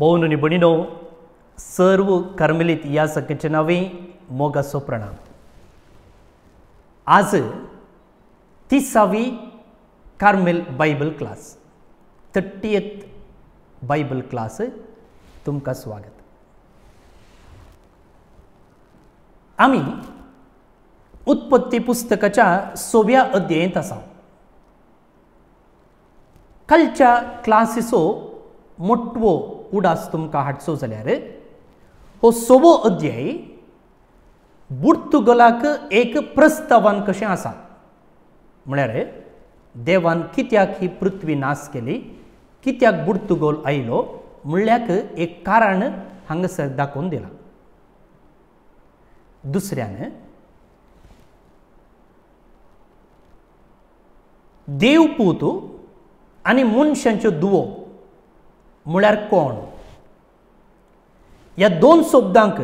बोवन भणिनो सर्व कार्मेलीत या सखेचे नावे मोगाचो प्रणाम आज तिसावी Carmel Bible class thirtieth Bible class तुमका स्वागत आम्ही उत्पत्ती पुस्तकाच्या सोव्या अध्ययेंत असा कालच्या क्लासीचो मोटवो उडास हाटसो जाल्यार हो सवो अध्यायी बुर्तुगलाक एक प्रस्ताव कशें आसा म्हळ्यार देवान कित्याक ही पृथ्वी नाश केली कित्याक बुर्तुगल आयलो म्ह एक कारण हांगासर दाखोवन दिला दुसऱ्यान देवपूत आनी मनशांचो दुवो म्हळ्यार कोण या दोन शब्दांक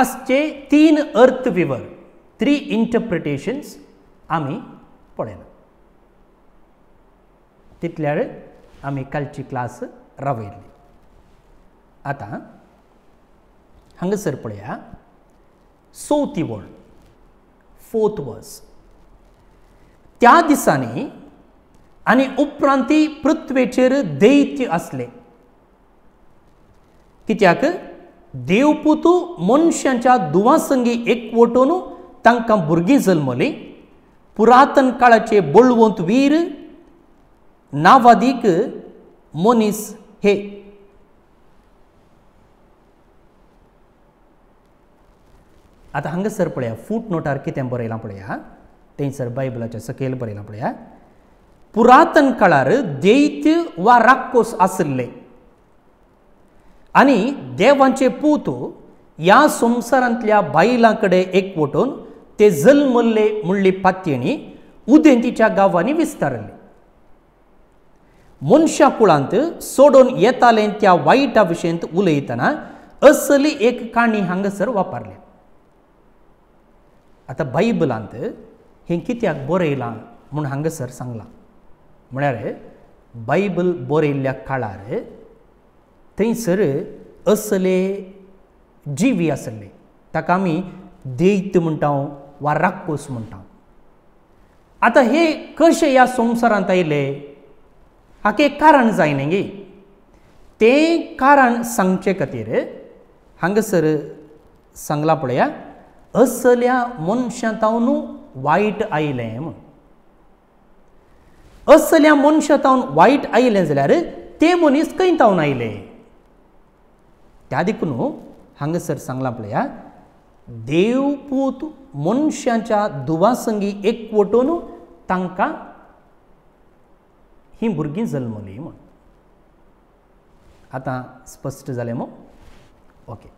आजचे तीन अर्थ विवर थ्री इंटरप्रिटेशन्स आम्ही पळयला तितल्यार आम्ही कालची क्लास रावयल्ली आता, हंगसर पळया चौथी वळ फोर्थ वर्स त्या दिसांनी आणि उपरांती पृथ्वेचेर दैत्य असले कित्याक देवपुतू मनशांच्या दुवासंगी एकवटून तांकां भुरगीं जल्मली पुरातन काळाचे बळवंत वीर नावादीक मनीस हे आतां हांगासर पळया फूट नोटार कितें बरयलां पळया थंयसर बायबलाच्या सकयल बरयलां पळया पुरातन काळार दैत्य वा राक्षस आशिल्ले आणि देवांचे पूत या संसारातल्या बाईलांकडे एकवटून ते जल्मल्ले मुळली पातयेणी उदेंतीच्या गांवांनी विस्तारले मनशा कुळांत सोडून येताले त्या वायटा विशयंत उलयतना असली एक काणी हांगासर वापरल्या आता बायबलांत हें कित्याक बरयलां म्हूण हांगासर सांगलां म्हळ्यार बायबल बरयल्ल्या काळार थंयसर असले जिवी आसले ताका आमी दैत्य म्हणटा वा राक्कोस म्हणटा आतां हे कशे ह्या संवसारांत आयले हाका एक कारण जाय न्ही गे तें कारण सांगचे खातीर हांगासर सांगला पळया असल्या मनशांतावन वायट आयलें म्हण असल्या तावन वायट आयलें जाल्यार ते मनीस खंय तावन आयले त्या देखून हंगसर सांगला सांगलां पळया देवपूत मनशांच्या दुबासंगी एकवटून तांका ही भुरगीं जल्मली म्हण आता स्पष्ट झाले मो ओके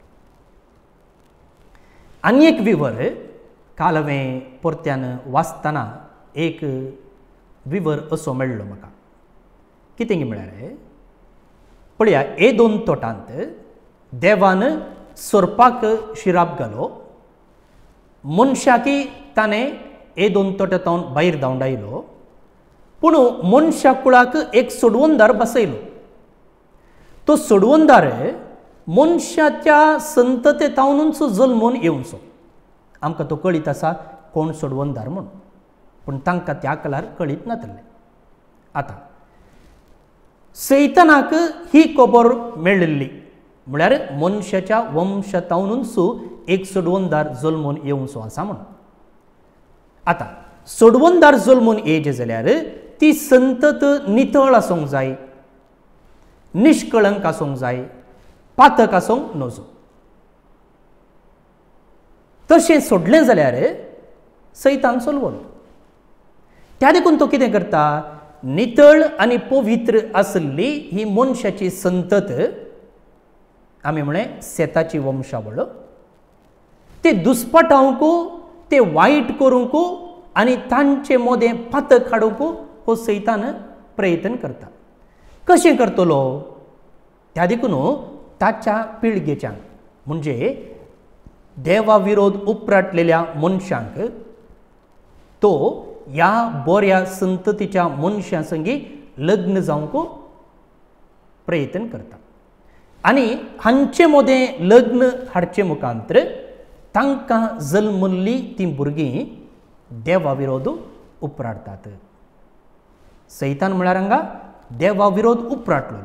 आणि एक विवर कालवे पोरत्यान परत्यान वाचतना एक विवर असो मेळ्ळो म्हाका कितें म्हळ्यार पळया ए दोन तोटांत सोरपाक शिराप घालो मनशाकी ताणें ए दोन तोटे तावन भायर धांवड आयलो पूण मनशा कुळाक एक सोडवंदार बसयलो तो सोडवंदार मनशाच्या संततेतावनूच जल्मून येवचो आमकां तो कळीत आसा कोण सोडवंदार म्हूण पूण तांकां त्या कलार कळीत नातले आतां सैतनाक ही कोबर मेळिल्ली म्हळ्यार मनशाच्या वंशतावनसू एक सोडवणदार जल्मून येवंसो आसा म्हणून आता सोडवणदार जल्मून येयचें जाल्यार ती संतत नितळ आसूंक जाय निश्कळंक आसूंक जाय पातक आसूंक नजो तसे सोडले जाल्यार सैतान सोलवण त्या देखून तो कितें करता नितळ आणि पवित्र असली ही मनशाची संतत आम्ही म्हणे शेताची वंशावळ ते दुस्पटांकू ते वाईट करूंकू आणि तांचे मोदे पत काडूंकू हो सैतान प्रयत्न करता कसे करतलो त्या देखून ताच्या पिळगेच्या म्हणजे देवाविरोध उपराटलेल्या मनशांक तो या बऱ्या संततीच्या मनशासंगी लग्न जाऊक प्रयत्न करता आणि हांचे मोदे लग्न हाडचे मुखांतर तांकां जल्मल्लीं ती भुरगीं देवा विरोध उपराडतात सैतान म्हळ्यार हांगा देवा विरोध उपराटलो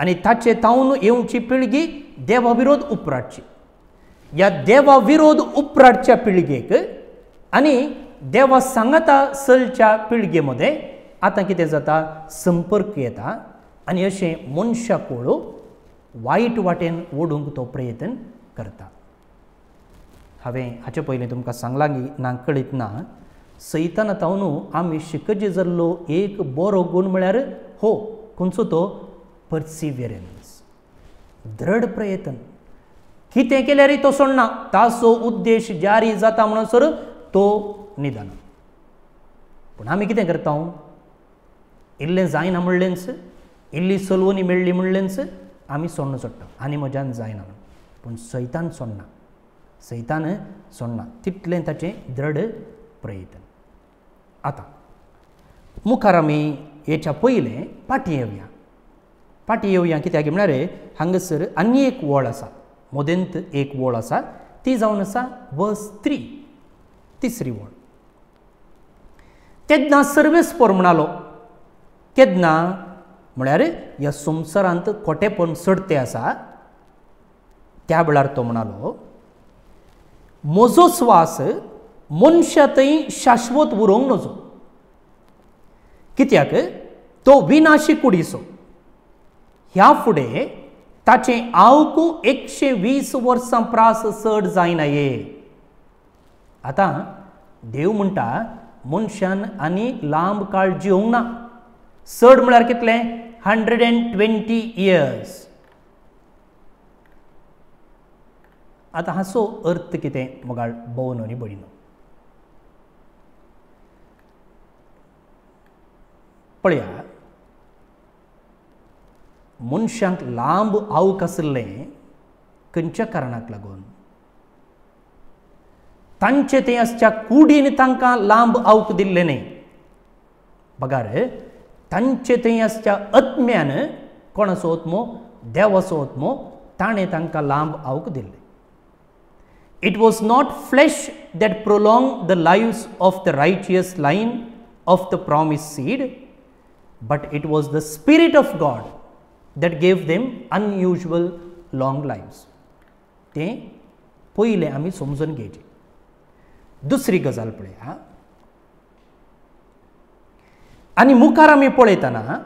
आनी ताचे तावन येवची पिळगी देवा विरोध उपराटची ह्या देवा विरोध उपराटच्या पिळगेक आनी देवा सांगता सलच्या पिळगे मदें आतां कितें जाता संपर्क येता आनी अशें मनशा कोळू वाईट वाटेन ओडूंक तो प्रयत्न करता हांवें हाचे पयलीं तुमकां सांगलां ना कळीत ना सैतान आतां आमी शिकजे जाल्लो एक बरो गूण म्हळ्यार हो खंयचो तो पर्सिवियरन्स दृढ प्रयत्न कितें केल्यारय तो सोडना ताचो उद्देश जारी जाता म्हणसर तो निदान पूण आमी कितें करता हो? इल्लें जायना म्हणलेंच इल्ली सलवनी मेळ्ळी म्हणलेंच आमी सोडणं सोडटा आणि म्हज्यान जायना पण सैतान सोडना सैतान सोडना तितलें ताचें दृढ प्रयत्न आता मुखार आमी याच्या पहिले पाटी येवया पाटी येवया कित्याक म्हणजे हांगासर आनी एक वळ आसा मोदेंत एक वळ आसा ती जावन आसा व स्त्री तिसरी वळ तेदना सर्वेस्पर म्हणालो केन्ना म्हळ्यार ह्या सुमसरांत खोटेपण सडते आसा त्या वेळार तो म्हणालो म्हजो स्वास मनशा शाश्वत उरोवंक नजो कित्याक तो विनाशी कुडीसो ह्या फुडें ताचे आवकू एकशे वीस वर्सां प्रास चड जायना ये आतां देव म्हणटा मनशान आनी लांब काळ जिवंक ना चड म्हळ्यार कितलें 120 years. आतां हाचो अर्थ कितें मोगाळ भोवनोनी बडिनो पळया मनशांक लांब आवक आसलें खंयच्या कारणाक लागून तांचे ते आसच्या कुडीन तांकां लांब आवक दिल्लें न्ही बघा रे तांचे थंय आसच्या आत्म्यान कोण असो मो देव असो ताणें तांकां लांब आवक दिल्ले it was not flesh that prolong the lives of the righteous line of the promise seed but it was the spirit of God that gave them unusual long lives तें पयलें आमी समजून घेवचें दुसरी गजाल पळय आणि मुखार आमी पळयतना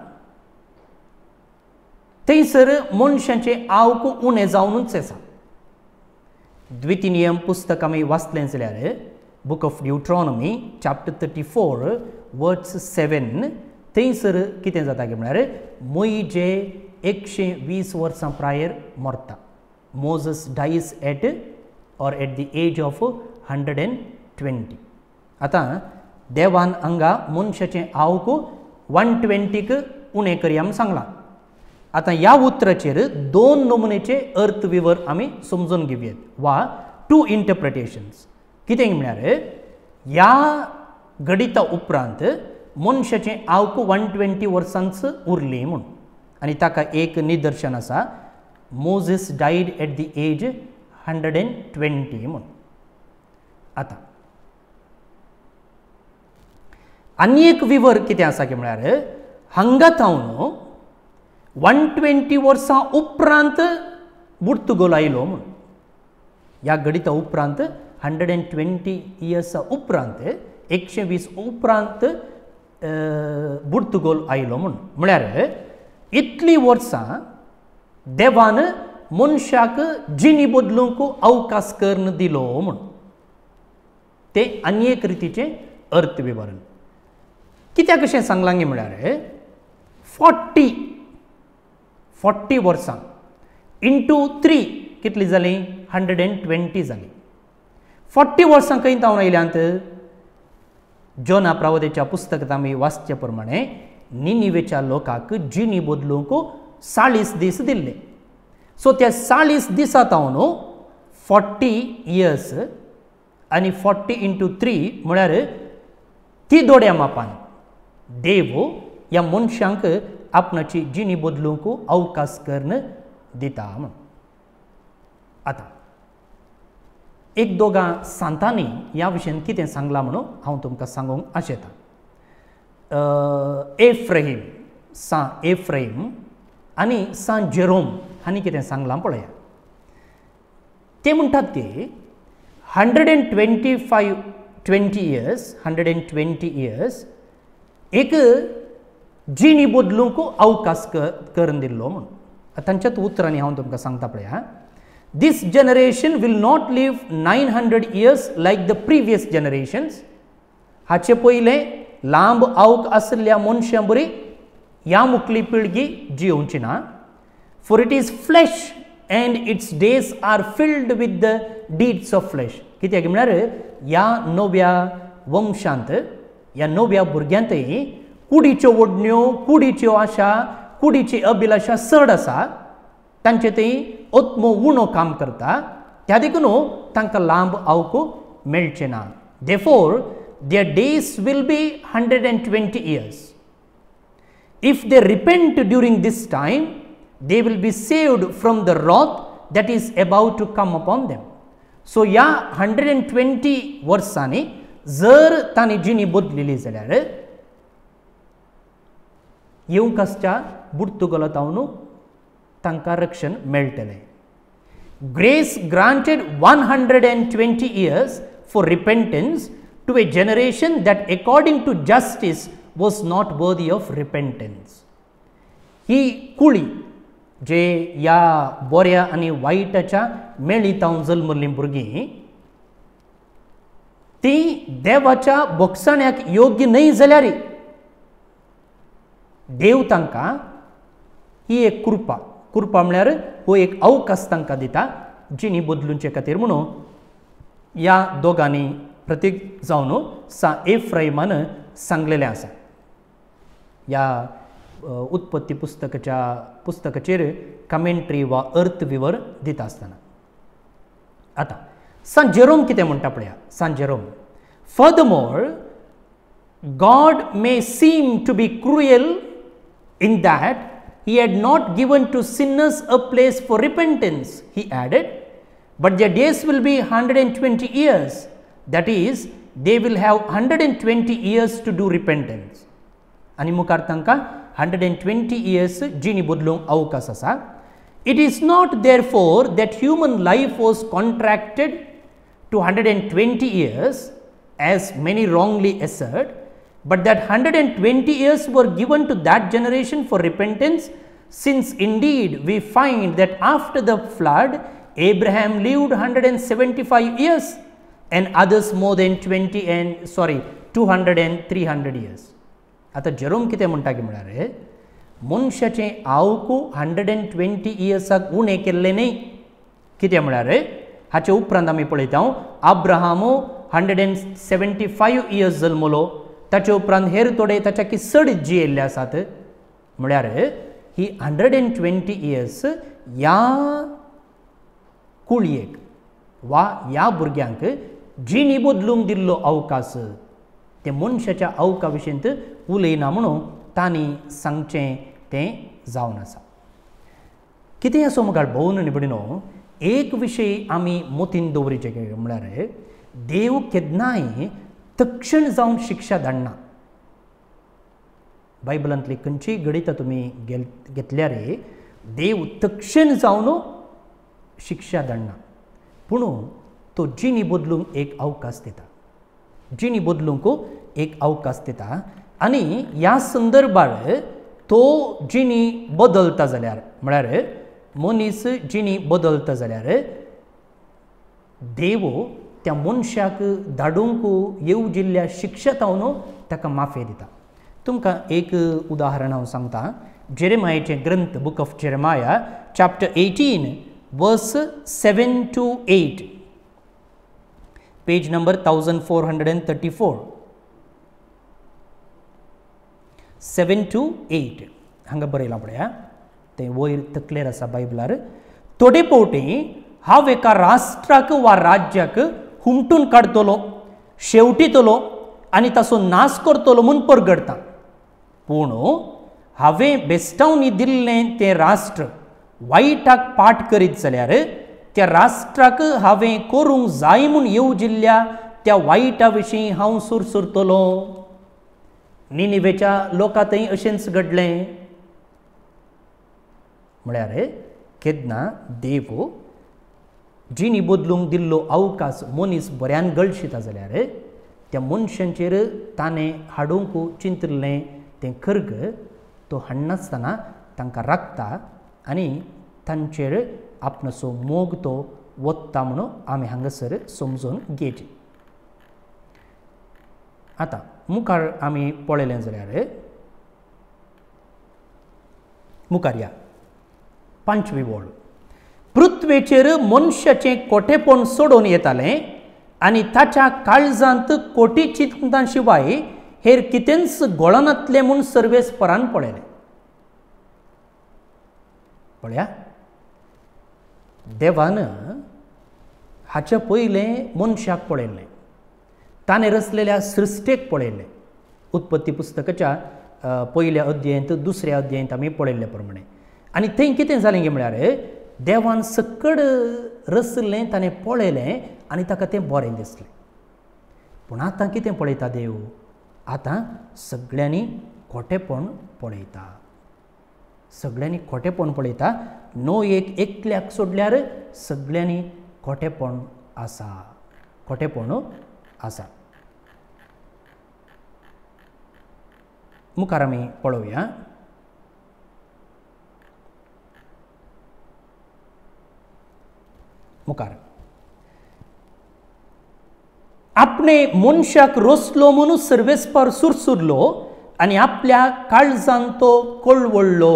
थंयसर मनशाचें आवक उणे जावनूच आसा नियम पुस्तक आमी वाचलें जाल्यार book of Deuteronomy chapter thirty four words seven थंयसर कितें जाता गे म्हळ्यार जे एकशे वीस वर्सां प्रायर मरता Moses dies at or at the age of hundred and twenty आतां देवान अंगा मनशाचें आवक वन ट्वेंटीक उणें करया सांगला आता या उतराचेर दोन नमुनेचे अर्थ विवर आम्ही समजून घेऊयात वा टू इंटरप्रिटेशन्स किती म्हळ्यार या गडिता उपरांत मनशाचे आवक वन ट्वेंटी वर्सांच उरली म्हणून आणि ताका एक निदर्शन असा Moses died at the age hundred and twenty म्हणून आता आनी एक विवर कितें आसा की म्हळ्यार हांगा थावन वन ट्वेंटी वर्सां उपरांत बुर्तुगोल आयलो म्हूण ह्या गणिता उपरांत हंड्रेड एंड ट्वेंटी इयर्सा उपरांत एकशे वीस उपरांत बुर्तुगोल आयलो म्हूण म्हळ्यार इतलीं वर्सां देवान मनशाक जिणी बदलूंक अवकाश कर्ण दिलो म्हूण तें आनी एक रितीचें अर्थ विवरण कित्याक अशें सांगलां गे म्हळ्यार फोर्टी फोर्टी वर्सां इंटू थ्री कितली जाली हंड्रेड एंड ट्वेंटी जाली फोर्टी वर्सां खंय धांवन आयल्यांत जॉन प्रावदेच्या पुस्तकांत आमी वाचचे प्रमाणे निनिवेच्या लोकांक जिनी बदलूंक चाळीस दीस दिल्ले सो त्या चाळीस दिसा धांवन फोर्टी इयर्स आनी फोर्टी इंटू थ्री म्हळ्यार ती दोड्या मापान देवो या मनशांक आपणाची जिणी बदलूक अवकाश करण दिता म्हणून आतां एक दोगां सांतांनी या विशयन कितें सांगलां म्हणून हांव तुमकां सांगूंक आशेतां सा ए फ्रेम आनी सा जेरोम हांणी कितें सांगलां पळया ते म्हणटात की hundred and twenty five twenty years hundred and twenty years एक जिणी बदलूंक अवकाश करून दिल्लो म्हणून त्यांच्यात उतरांनी हांव तुमकां सांगता पळय हां this generation will not live nine hundred years like the previous generations हाचे पहिले लांब आवक असल्या मनशां बरी ह्या मुकली पिळगी जिवची ना for it is flesh and its days are filled with the deeds of flesh कित्याक म्हळ्यार या नव्या वंशांत या नव्या भुरग्यांतही कुडीच्यो ओढणो कुडीच्यो आशा कुडीची अभिलाषा सड आसा तांचे ते अतमो उणो काम करता त्या देखून तांकां लांब आवक मेळचे ना therefore the days will be hundred and twenty years if they repent during this time they will be saved from the wrath that is about to come upon them so ह्या हंड्रेड अँड ट्वेंटी वर्सांनी जर ताने जिनी बदलली ज्यार येऊकाशच्या बुडतुगल तांकां रक्षण मेळटलें grace granted one hundred and twenty years for repentance to a generation that according to justice was not worthy of repentance ही कुळी जे या बोऱ्या आनी वायटाच्या मेळी तावन जन्मली भुरगीं ती देवाच्या बोगसण्याक योग्य नाही झाल्यार देव तांकां ही एक कृपा कृपा म्हळ्यार हो एक अवकाश तांकां दिता जिणी बदलूंचे खातीर म्हणून ह्या दोगांनी प्रतीक जावन सा ए फ्रैमान सांगलेलें आसा ह्या उत्पत्ती पुस्तकाच्या पुस्तकाचेर कमेंट्री वा अर्थ विवर दिता आसतना आतां St. Jerome kite munta padya, St. Jerome. Furthermore, God may seem to be cruel in that he had not given to sinners a place for repentance, he added, but their days will be 120 years, that is, they will have 120 years to do repentance. అని ముఖార్థంక hundred and twenty years జీని బుద్లో అవకాశ సార్ it is not there 220 120 years as many wrongly assert, but that 120 years were given to that generation for repentance since indeed we find that after the flood Abraham lived 175 years and others more than 20 and sorry 200 and 300 years. ಅತ Jerome ಕಿತೆ ಮುಂಟಾಗಿ ಮಾಡ್ಯಾರೆ ಮುನ್ಶಚೆ ಆವುಕು 120 years ಆಗಿ ಊಣೆ ಕೆಲ್ಲೆನೇ ಕಿತೆ हाचे उपरांत आम्ही પળીતાઉ Abraham hundred and seventy five years जल्मलो ताचे उपरांत हेर थोडे ताच्या की चड जी येल्ले आसात म्हळ्यार ही हंड्रेड एंड ट्वेंटी इयर्स ह्या कुळयेक वा ह्या भुरग्यांक जिणी बदलूंक दिल्लो अवकाश ते मनशाच्या अवका विशींत उलयना म्हणून तांणी सांगचें तें जावन आसा कितें असो मुखार भोवन निबडिनो एक विषय आम्ही मोतीन दवरीचे म्हळ्यार देव केन्नाय तक्षण जावन शिक्षा धाडना बायबलांतली खंयचीय गणितां तुम्ही घेतल्या रे देव तक्षण जावन शिक्षा धाडना पूण तो जिणी बदलूंक एक अवकाश दिता जिणी बदलूंक एक अवकाश दिता आनी ह्या संदर्भात तो जिणी बदलता जाल्यार म्हळ्यार मनीस जिणी बदलता जाल्यार देवो त्या मनशाक धाडूंक येवजिल्ल्या शिक्षतावन ताका माफे दिता तुमकां एक उदाहरण हांव सांगतां जेरेमायेचे ग्रंथ book of Jeremiah chapter eighteen verse seven two eight page number four hundred page thirty four 7 two eight हांगा बरयलां पळया ते वयर तकलेर आसा बायबलार थोडे फावटी हांव एका राष्ट्राक वा राज्याक हुमटून काडतलो शेवटीतलो आनी ताचो नाश करतलो म्हूण परगडता पूण हांवें बेस्टावनी दिल्लें तें राष्ट्र वायटाक पाठ करीत जाल्यार त्या राष्ट्राक हांवें करूंक जाय म्हूण जिल्ल्या त्या वायटा विशीं हांव सुरसुरतलो निनिवेच्या लोकांतय अशेंच घडलें म्हळ्यार केदना देव जिणी बदलूंक दिल्लो अवकाश मनीस बऱ्यान गळशिता जाल्यार त्या मनशांचेर ताने हाडूंक चिंतिल्लें तें खर्ग तो हाडनासतना तांकां राखता आनी तांचेर सो मोग तो वत्ता म्हणून आमी हांगासर समजून घेवची आतां मुखार आमी पळयलें जाल्यार मुखार या पांचवी पृथ्वेचेर मनुष्याचे कोटेपण सोडून येताले आनी ताच्या काळजांत कोटी चिंता शिवाय हेर कितेंच गोळनातले म्हूण सर्वेस्परान पळयलें पळया देवान हाचे पयलें मनशाक पळयल्लें ताणें रचलेल्या सृश्टेक पळयल्लें उत्पत्ती पुस्तकाच्या पयल्या अध्यायांत दुसऱ्या अध्यायांत आमी पळयल्ले प्रमाणें आणि ते कितें जालें गे म्हळ्यार देवान सकड रसले ताणें पळयलें आनी ताका तें बरें दिसलें पूण आतां कितें पळयता देव आतां सगळ्यांनी खोटेपण पळयता सगळ्यांनी खोटेपण पळयता एक एकल्याक सोडल्यार सगळ्यांनी खोटेपण आसा खोटेपण आसा मुखार आमी पळोवया आपणे मनशाक रोसलो म्हणून सूर सुरसुरलो आणि आपल्या काळजांत तो कळवळलो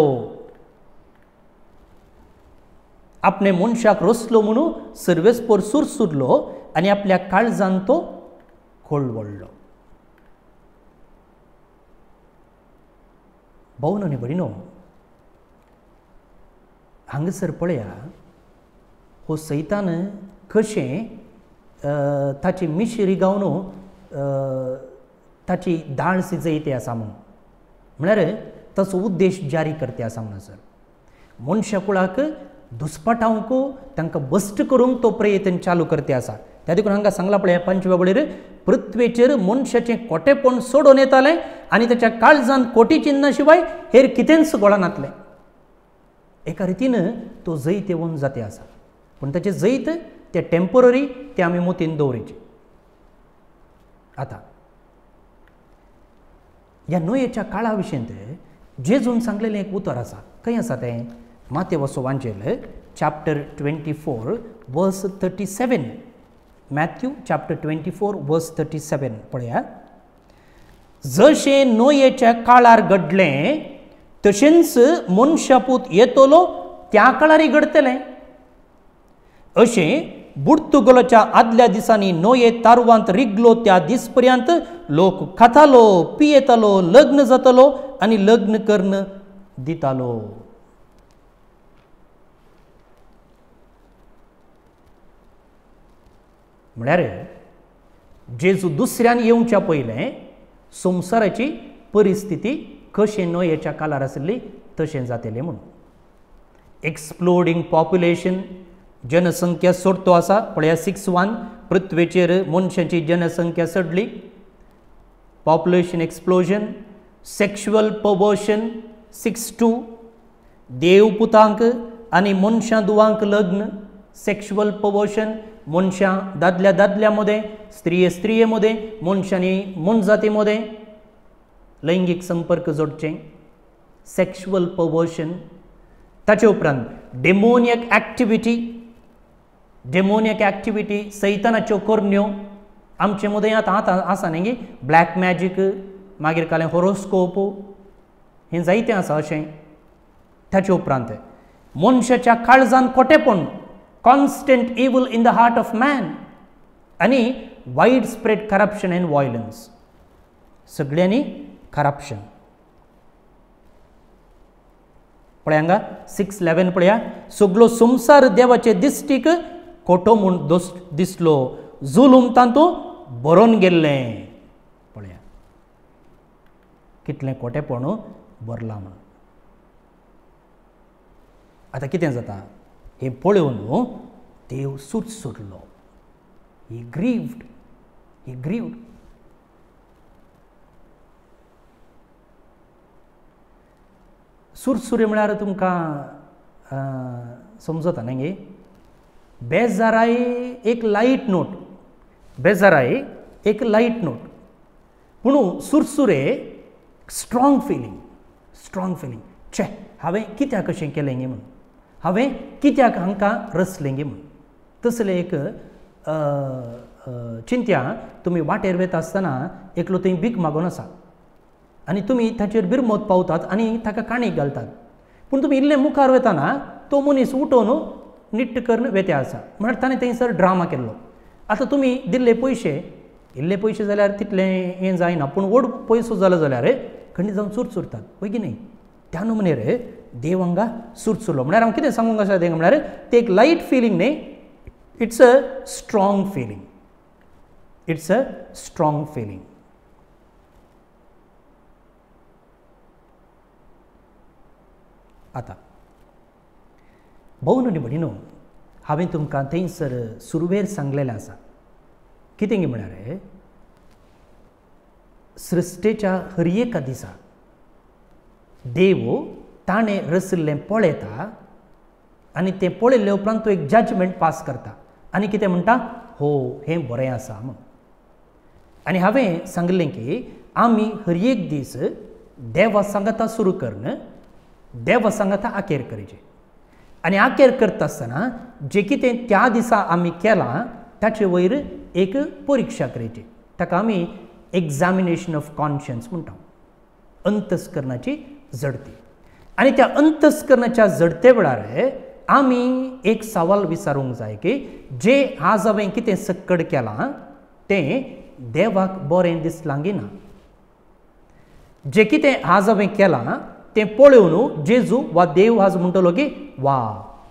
आपणे मनशाक रोसलो म्हणून सर्वेस्पोर सुरसुरलो आणि आपल्या काळजांत तो भाऊ भाऊन आणि भयणो हांगासर पळया हो सैतान कशें ताची मिश गावन ताची दाळ सिजयते असा म्हणून म्हणजे तसं उद्देश जारी करते असा म्हणून सर कुळाक दुस्पाटावंक तांकां बस्ट करूंक तो प्रयत्न चालू करते असा त्या देखून हांगा सांगला पळय पंचबाबळीर पृथ्वेचेर मनशाचे कोटेपण सोडून येताले आणि त्याच्या काळजांत कोटी चिन्ना शिवाय हेर कितेंच गोळा नातले एका रितीन तो जैत येवन जाते असा पण त्याचे जैत ते टेम्पररी ते आम्ही मोतीन दवरिचें आतां ह्या नोयेच्या काळा ते जे जेजून सांगलेले एक उतर असा खंय असा ते माते वांचेल chapter twenty four verse thirty seven Matthew chapter twenty four verse thirty seven पळया जशें नोयेच्या काळार घडले तशेंच मनशापूत येतलो त्या काळारही घडतले असे बुडतुगोलच्या आदल्या दिसांनी नोये तारवांत रिगलो त्या दिसपर्यंत पर्यंत लोक खातालो पियेतालो लग्न जातालो आणि लग्न कर्ण दितालो म्हळ्यार जेजू दुसऱ्यान येवच्या पहिले संसाराची परिस्थिती कशें नोयेच्या कालार आशिल्ली तशें जातेले म्हणून एक्सप्लोडिंग पॉप्युलेशन जनसंख्या सोडतो आसा या सिक्स वन पृथ्वीचेर मनशांची जनसंख्या सडली population explosion sexual perversion six two देवपुतांक पुतांक आनी मनशां दुवांक लग्न सेक्शुअल पवर्शन मनशां दादल्या दादल्या मदें स्त्रिये स्त्रिये मदें मनशांनी मनजाती मदें लैंगीक संपर्क जोडचे सेक्शुअल पवर्शन ताचे उपरांत डेमोनियक एक्टिविटी डेमोनियक एक्टिविटी सैतन कोर्न्यो आमचे मुदय आता आतां आसा न्ही ब्लॅक मॅजिक मागीर कालें होरोस्कोप हें जायतें आसा अशें ताचे उपरांत मनशाच्या काळजान कोटेपण constant evil in the heart of man आणि wide spread corruption and violence सगळ्यांनी करप्शन पळया हांगा सिक्स इलेवन पळया सगळो संसार देवाचे दिश्टीक खोटो म्हूण दोस दिसलो जुलूम तांतो बरोवन गेल्लें पळया कितलें खोटेपण बरलां म्हणून आतां कितें जाता हें पळोवन न्हू देव सूट सोडलो ही ग्रीव्ड ही ग्रीव्ड सुरे म्हळ्यार तुमकां समजता न्ही बेजाराए एक लाईट नोट बेजाराए एक लाईट नोट पूण सुरसुरे स्ट्रॉंग फिलींग स्ट्रॉंग फिलींग छे हांवें कित्याक अशें केलें गे म्हणून हांवें कित्याक हांकां रचलें गे म्हणून तसलें एक चिंत्या तुमी वाटेर वेता आसतना एकलो थंय भीक मागून आसा आनी तुमी ताचेर बिरमोत पावतात आनी ताका काणीक घालतात पूण तुमी इल्ले मुखार वेताना तो मनीस उठोवन ನಿಟ್ಟು ಕರ್ನು ವ್ಯತ್ಯಾಸ म्हणटा ताणें थंयसर ड्रामा केल्लो आतां तुमी दिल्ले पयशे इल्ले पयशे जाल्यार तितले हें जायना पूण व्हड पयसो जालो जाल्यार खंडी जावन चूर चुरतात होय की न्ही त्या रे देव हांगा सुरसुरलो म्हळ्यार हांव कितें सांगूंक आसा तें म्हळ्यार तें एक लायट फिलींग न्ही it's a strong feeling it's a strong feeling आतां भाऊ न्हू न्हू हांवें तुमकां थंयसर सुरवेर सांगलेलें आसा कितें गे म्हळ्यार सृश्टेच्या हर एका दिसा देव ताणें रसिल्लें पळयता आनी तें पळयल्ले उपरांत तो एक जजमेंट पास करता आनी कितें म्हणटा हो हें बरें आसा म्हण आनी हांवें सांगलें की आमी हर एक दीस देव सांगता सुरू करन देव सांगता आखेर करचें आनी करत असताना जे की ते त्या दिसा आम्ही केला त्याचे वयर एक परीक्षा करायची ताका आमी एक्झामिनेशन ऑफ कॉन्शियन्स म्हणतो अंतस्करणाची जडती आणि त्या अंतस्करणाच्या जडते वेळार आम्ही एक सवाल विचारूंक जाय की जे आज हांवें कितें सक्कड केलां तें देवाक बरें दिसलां की ना जे कितें आज हांवें केलां तें पळोवन जेजू वा देव आज म्हणटलो की वा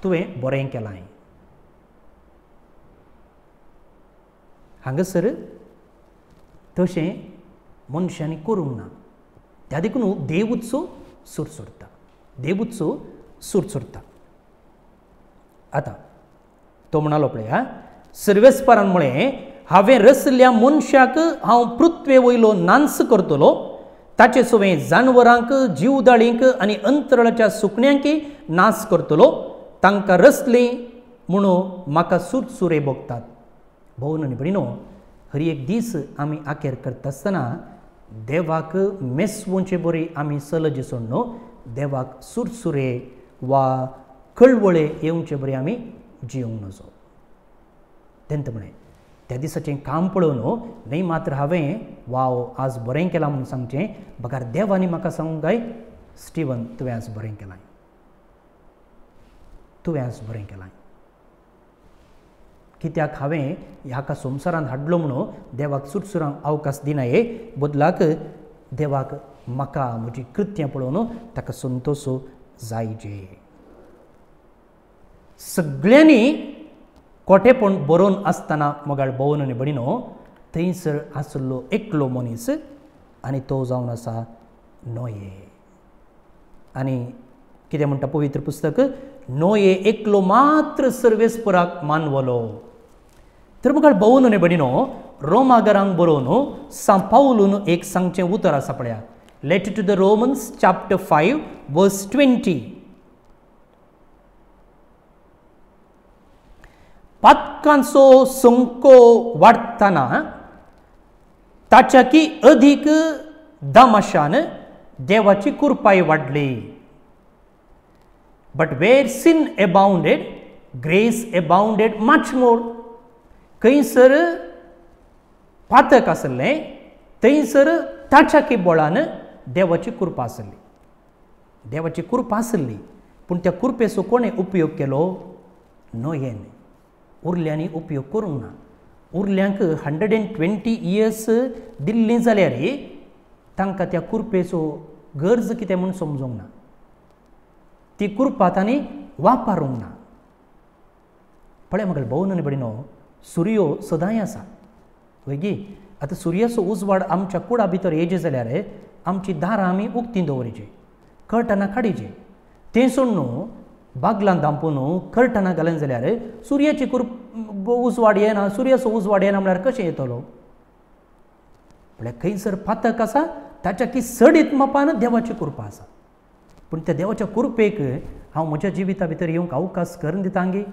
तुवें बरें केलां हांगासर तशें मनशांनी करूंक ना त्या देखून देवूचो सूर सोडटा देवूचो सूर आतां तो म्हणालो पळय सर्वेस्पारान म्हळें हांवें रसल्या मनशाक हांव पृथ्वे वयलो नांस करतलो ताचे सुवें जानवरांक दाळींक आनी अंतराळाच्या सुकण्यांकय नाश करतलो तांकां रसलें म्हणून म्हाका सुरसुरे भोगतात भोवन आनी भयणो हर एक दीस आमी आखेर करता आसतना देवाक मेसवचे बरी आमी सलज सोडणो देवाक सुरसुरे वा कळवळे येवचे बरी आमी जिवंक नजो तेंत म्हणे त्या दिसाचें काम पळोवन हो, न्हय मात्र हांवें वाव आज बरें केलां म्हूण सांगचें बगार देवानी म्हाका सांगूंक काय स्टिवन तुवें आज बरें केलां तुवें आज बरें केलां कित्याक हांवें ह्याका संवसारांत हाडलो म्हणून हो, देवाक सुटसुरांक अवकाश दिनाये बदलाक देवाक म्हाका म्हजी कृत्यां पळोवन हो, ताका संतोश जायचे सगळ्यांनी कोठेपण बरोवन आसतना मोगाळ भोवन आनी भणिनो थंयसर आसलो एकलो मनीस आनी तो जावन आसा नोये आणि कितें म्हणटा पवित्र पुस्तक नोये एकलो मात्र सर्वेस्पराक मानवलो तर मोगाळ भोवन न्ही बडिनो रोमागरांक बरोवन सांपावलून एक सांगचें उतर आसा पळया let to the Romans chapter five verse twenty पातकांचो संको वाडटना ताच्याकी अधिक दमाशान देवाची कुरपाय वाढली but where sin abounded grace abounded much more खंयसर पातक आसलें थंयसर ताच्याकी बोळान देवाची कुरपा आसली देवाची कुरपा आसली पूण त्या कुरपेचो कोणें उपयोग केलो नोयेन उरल्यांनी उपयोग करूंक ना उरल्यांक हंड्रेड एंड ट्वेंटी इयर्स दिल्ली जाल्यारय तांकां त्या कुर्पेचो गरज कितें म्हूण समजूंक ना ती कुरपा तांणी वापरूंक ना पळय म्हाका भोवन आनी बडिनो सुर्यो सदांय आसा वेगी आतां सुर्याचो उजवाड आमच्या कुडा भितर येजे जाल्यार आमची दारां आमी उक्तीं दवरची कर्टनां काडिची तें सोड न्हू बागलान ಅಂಪುನು ಕರ್ಟನ ಗಲಂಜಲ್ಯಾರ್ सूर्य चिकूर ऊस उजवाड ना सूर्याचो ऊस येना येना म्हळ्यार कशें येतलो म्हळ्यार खंयसर पातक आसा ताच्या की सडीत मापान देवाची कुरपा आसा पूण त्या देवाच्या कुरपेक हांव म्हज्या जिविता भितर येवंक अवकाश करून दिता गे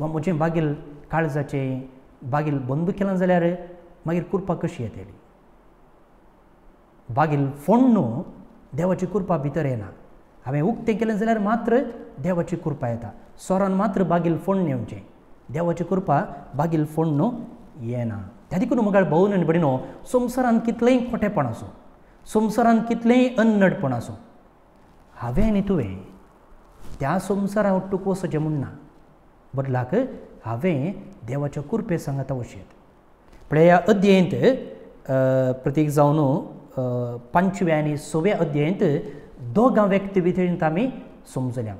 वा म्हजें बागील काळजाचें बागील बंद केलां जाल्यार मागीर कृपा कशी येतली बागील फोण्ण देवाची कुरपा भितर येना हांवें उक्तें केलें जाल्यार मात्र देवाची कृपा येता सोरान मात्र बागील फोण्ण येवचें देवाची कृपा बागील फोण्ण येना त्या देखून मुखार भोव नडपणी न्हू संवसारान कितलेंय खोटेपण आसूं संवसारान कितलेंय अन्नडपण आसूं हांवें आनी तुवें त्या संवसारा वट्टूक वचचें म्हूण ना बदलाक हांवें देवाच्या कृपे सांगता वशेत म्हळ्यार ह्या अध्ययंत प्रतीक जावन पांचव्या आनी सव्या अध्ययंत दोगां व्यक्ती ವಿಧೇಂತ आम्ही समजल्या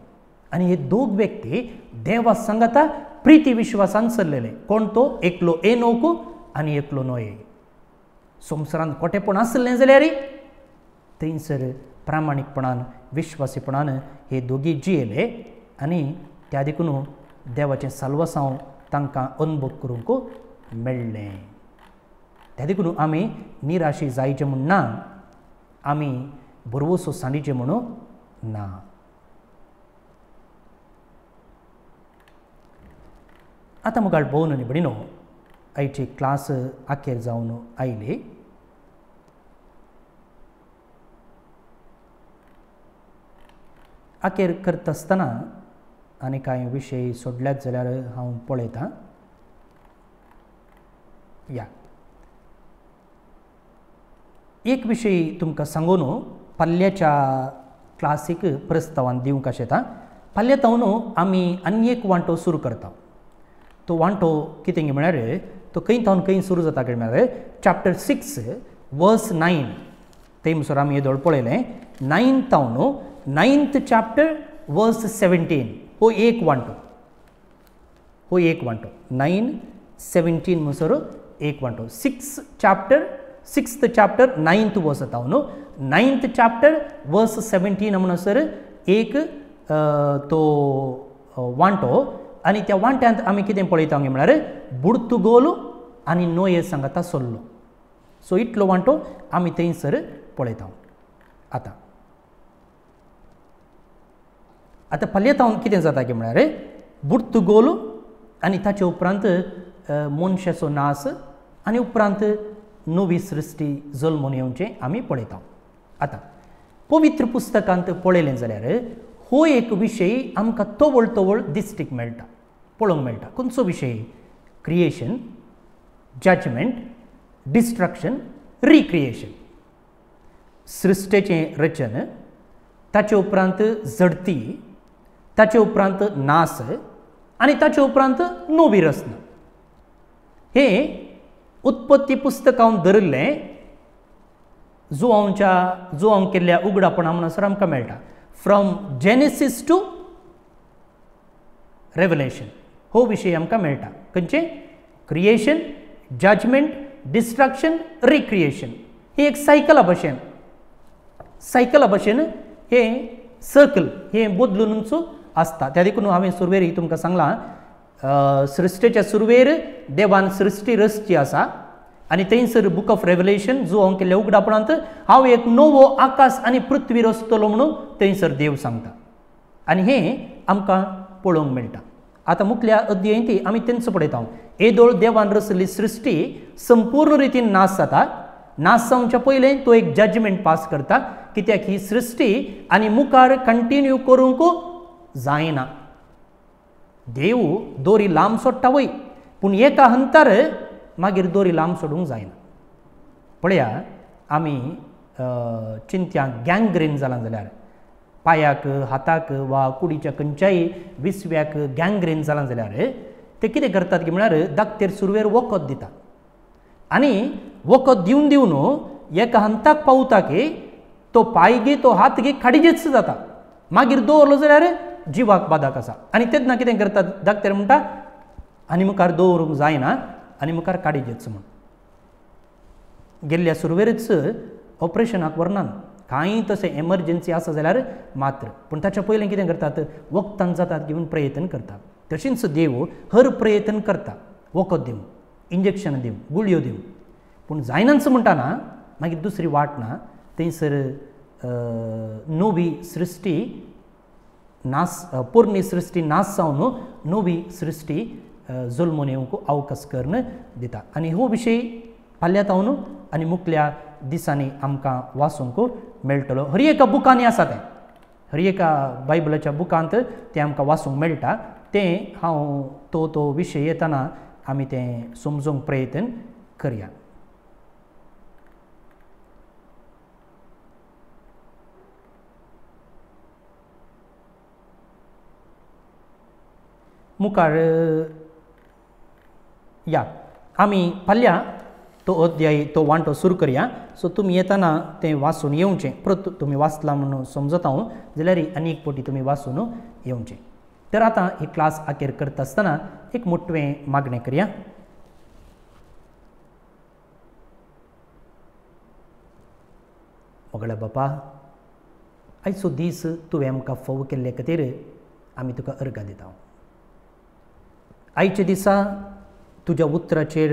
आणि हे दोघ व्यक्ती देवा सांगता प्रीती विश्वासान सरलेले कोण तो एकलो ए नोको आणि एकलो नो ए संसारात कोटेपण असले जाल्यार थंयसर प्रामाणीकपणान विश्वासीपणान हे दोगी जियेले आणि त्या देखून देवाचें साल्वासांव तांकां अनुभव करूंक मेळ्ळें त्या देखून आमी निराशी जायचे म्हणून ना बुरव सो सांजे ना आता मुघाभोव आणि बिनू क्लास अखेर जाऊन आयली अखेर करता असतांना आणि काही विषय सोडल्यात जाल्यार हा पळत या एक तुमकां तुमक न्हू प्रस्तावान ಕ್ಲಾಸಿಕ್ ಪ್ರಸ್ತಾವನ್ ದಿವಂಕ ಶೇತ ಪಲ್ಯ आम्ही आणि एक वांटो सुरू करता तो वांटो किती घे म्हळ्यार तो खंय तावन खंय सुरू जाता काय म्हळ्यार चाप्टर सिक्स वर्स नायन ते आम्ही आमी येदोळ पळयलें नायन तावन नायन्थ चाप्टर वर्स सेवेंटीन हो एक वांटो हो एक वांटो नाईन सेवेंटीन म्हणसर एक वांटो six chapter sixth chapter ninth verse तावन नाइन्थ चैप्टर वर्स सेवन्टीन म्हणून सर एक तो वांटो आनी त्या वांट्यांत आमी कितें पळयता हांगा म्हळ्यार गोलू आनी ये सांगता सोल्लो सो इतलो वांटो आमी थंयसर पळयता आतां आतां पल्यता कितें जाता की म्हळ्यार बुडतुगोल आनी ताचे उपरांत मनशाचो नास आनी उपरांत नवी सृश्टी जल्मून येवचें आमी पळयता आता पवित्र पुस्तकांत पळयलें जाल्यार हो एक विशय आमकां तवळ तवळ दिश्टीक मेळटा पळोवंक मेळटा खंयचो विशय क्रिएशन जजमेंट डिस्ट्रक्शन रिक्रिएशन सृश्टेचें रचन ताचे उपरांत झडती ताचे उपरांत नास आनी ताचे उपरांत नवी रचना हे उत्पत्ती पुस्तकांत धरिल्लें जुआंच्या जुआंक केल्ल्या उघडपणा म्हणसर आमकां मेळटा फ्रॉम जेनेसीस टू रेवलेशन हो विशय आमकां मेळटा खंयचे क्रिएशन जजमेंट डिस्ट्रक्शन रिक्रिएशन ही एक सायकला भशेन सायकला भशेन हे सर्कल हे बदलूनच आसता त्या देखून हांवें ही तुमकां सांगलां सृश्टेच्या सुरवेर देवान सृश्टी जी आसा आणि थंयसर बूक ऑफ रेवलेशन जो हांव केल्ल्या उगडापणांत हांव एक नवो आकाश आनी पृथ्वी रचतलो म्हणून थंयसर देव सांगता आनी हें आमकां पळोवंक मेळटा आतां मुखल्या अध्ययंती आमी तेंच पळयता येदोळ देवान रचली सृश्टी संपूर्ण रितीन नाश जाता नाश जावच्या पहिले तो एक जजमेंट पास करता कित्याक ही सृश्टी आनी मुखार कंटिन्यू करूंक जायना देव दोरी लांब सोडटा वय पूण एका हंतार मागीर दोरी लांब सोडूंक जायना पळया आमी चिंत्यांक गँग्रेन जालां जाल्यार पांयाक हाताक वा कुडीच्या खंयच्याय विसव्याक गँग्रेन जालां जाल्यार ते कितें करतात की म्हळ्यार दाकतेर सुरवेर वखद दितात आनी वखद दिवन दिवन एका हंताक पावता की तो पांय घे तो हात घे खाडीजेच जाता मागीर दवरलो जाल्यार जिवाक बादाक आसा आनी तेन्ना कितें करतात दाखतेर म्हणटा आनी मुखार दवरूंक जायना आणि मुखार அனிமுக்கார் காடிஜெட்ஸுமன் गेल्ल्या सुरवेरच ऑपरेशनाक वर्णन कांय तसे एमर्जन्सी आसा जाल्यार मात्र पूण ताच्या पहिले कितें करतात वखदान जातात घेवन प्रयत्न करतात तशेंच देव हर प्रयत्न करता वखद दिवं इंजेक्शन देऊ गुळयो देऊ पूण जायनाच म्हणटाना मागीर दुसरी वाट ना थंयसर नवी सृश्टी नास पोरणी सृश्टी नास जावन नवी सृश्टी जुल्म उनको अवकाश कर्ण दिता आनी हो विषय फाल्यां आणि आनी मुखल्या दिसांनी आमकां वाचूंक मेळटलो हर एका बुकांनी आसा ते हर एका बायबलाच्या बुकांत ते आमकां वाचूंक मेळटा ते हांव तो तो विशय येतना आमी ते समजूंक प्रयत्न करया मुखार या आम्ही फाल्यां तो अध्याय तो वांटो सुरू करया सो तुम्ही येताना ते वाचून येऊचे प्रत तुम्ही वाचला म्हणून समजता हांव जाल्यार आनी एक तुम्ही वाचून येऊचे तर आता ही क्लास आखेर करत असताना एक मोठवें मागणे करया मोगळ्या बापा आयचो दीस तुवें आमकां फोव केल्ले खातीर आमी तुका अर्घा दिता आयच्या दिसा तुज्या उतराचेर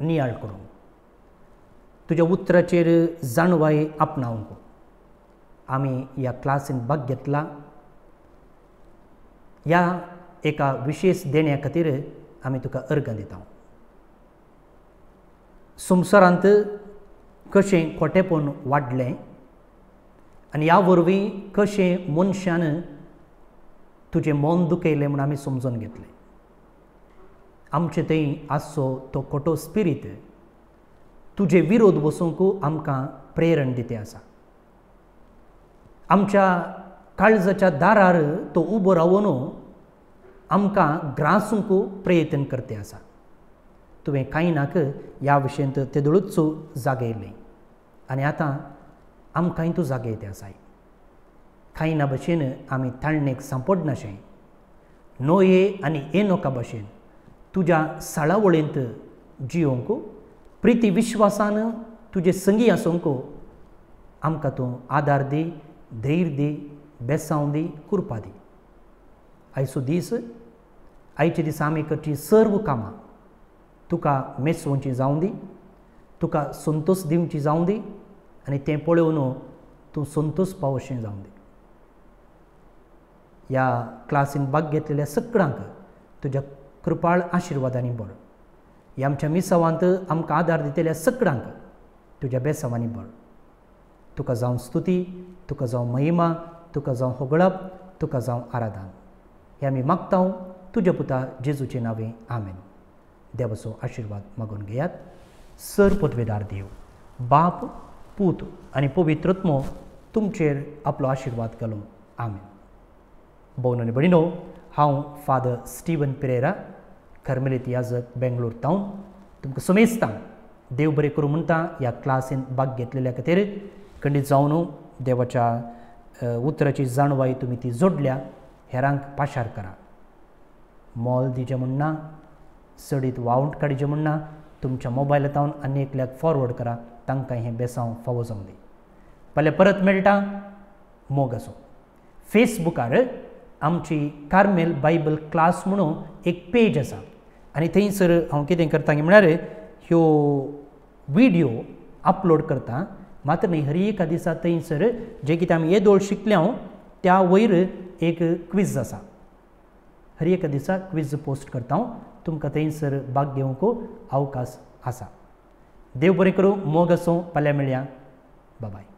नियाळ करू तुज्या उतराचेर जाणवाय आपणावंक आमी या क्लासीन भाग घेतला या एका विशेष देण्या खातीर आमी तुका अर्घ दिता संवसारांत कशें खोटेपण वाडलें आनी ह्या वरवीं कशें मनशान तुजें मन दुखयलें म्हूण आमी समजून घेतलें आमचे थंय आसचो तो खोटो स्पिरीत तुजे विरोध बसूंक आमकां प्रेरण दिते आसा आमच्या काळजाच्या दारार तो उबो रावन आमकां ग्रासूंक प्रयत्न करते आसा तुवें कांय नाक ह्या विशयंत तेदोळूच जागयले आनी आतां आमकांय तूं जागयते आसाय कांय ना भशेन आमी थाळणेक सांपडनाशें नोये आनी एनोका भशेन तुझ्या साळावळेंत जियोंकू प्रिती विश्वासान तुझे संगी आसोंको आमकां तूं आदार दी धैर्य दी बेसांव दी कृपा दी आयचो दीस आयचे दिसा आमी करची सर्व कामां तुका मेसोवची जावं दी तुका संतोश दिवची जावं दी आनी तें पळोवन तूं संतोश पावशें जावं दी ह्या क्लासीन भाग घेतलेल्या सगळ्यांक तुज्या कृपाळ आशीर्वादांनी बळ या आमच्या मिसवांत आमकां आदार दितल्या सगळ्यांक तुज्या बेसवांनी बळ तुका जावं स्तुती तुका जावं महिमा तुका जावं होगळप तुका जावं आराधन हे आमी मागता तुज्या पुता जेजूचे नावे आमेन देवाचो आशिर्वाद मागून घेयात सर पदवेदार देव बाप पूत आनी पवित्रत्मो तुमचेर आपलो आशिर्वाद घालूं आमेन भोवन आनी भयणो हांव फादर स्टिवन पिरेरा कर्मेलीत याजक बेंगलोर तावन तुमकां समेजतां देव बरें करूं म्हणटा ह्या क्लासीन भाग घेतलेल्या खातीर खंडीत जावन देवाच्या उतराची जाणवाई तुमी ती जोडल्या हेरांक पाशार करा मॉल दिजें म्हण ना सडीत वावंट काडचें म्हण ना तुमच्या मोबायलांतावन आनी एकल्याक फॉरवर्ड करा तांकां हें बेसांव फावो जावंक दी परत मेळटा मोग आसूं फेसबुकार आमची कार्मेल बायबल क्लास म्हणून एक पेज असा आणि थंयसर हांव कितें करता म्हणल्यार ह्यो व्हिडिओ अपलोड करता मात्र न्ही हर एका दिसा थंयसर जे कितें आमी येदोळ हांव त्या वयर एक क्विज आसा हर एका दिसा क्विज पोस्ट करता हांव तुमकां थंयसर भाग घेवंक अवकाश आसा देव बरें करूं मोग आसूं फाल्यां मेळया बाय